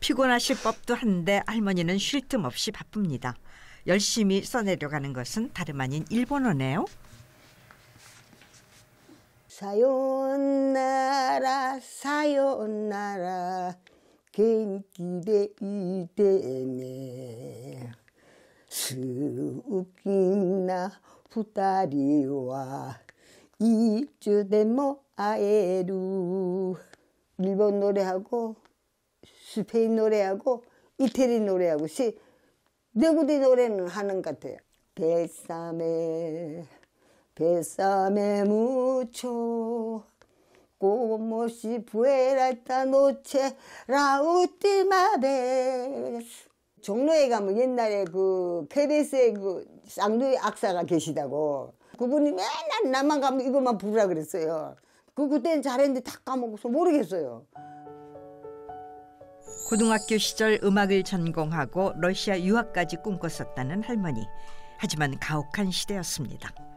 피곤하실 법도 한데 할머니는 쉴 틈 없이 바쁩니다. 열심히 써내려가는 것은 다름 아닌 일본어네요. 사요나라 사요나라 겐기데 이데네 스우키나 부다리와 이주데모 아에루 일본 노래하고 스페인 노래하고 이태리 노래하고 시누구들이 노래는 하는 것 같아요. 베싸메 베싸메 무초 꼬모시 부에라타 노체 라우티마베스 종로에 가면 옛날에 그 KBS의 그 쌍둥이 악사가 계시다고 그분이 맨날 나만 가면 이것만 부르라 그랬어요. 그 그때는 잘했는데 다 까먹어서 모르겠어요. 고등학교 시절 음악을 전공하고 러시아 유학까지 꿈꿨었다는 할머니. 하지만 가혹한 시대였습니다.